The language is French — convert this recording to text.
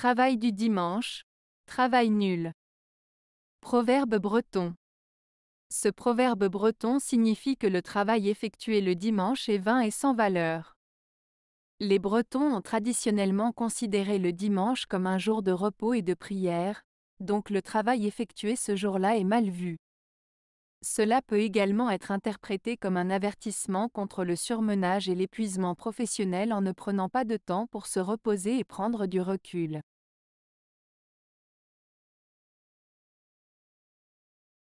Travail du dimanche. Travail nul. Proverbe breton. Ce proverbe breton signifie que le travail effectué le dimanche est vain et sans valeur. Les Bretons ont traditionnellement considéré le dimanche comme un jour de repos et de prière, donc le travail effectué ce jour-là est mal vu. Cela peut également être interprété comme un avertissement contre le surmenage et l'épuisement professionnel en ne prenant pas de temps pour se reposer et prendre du recul.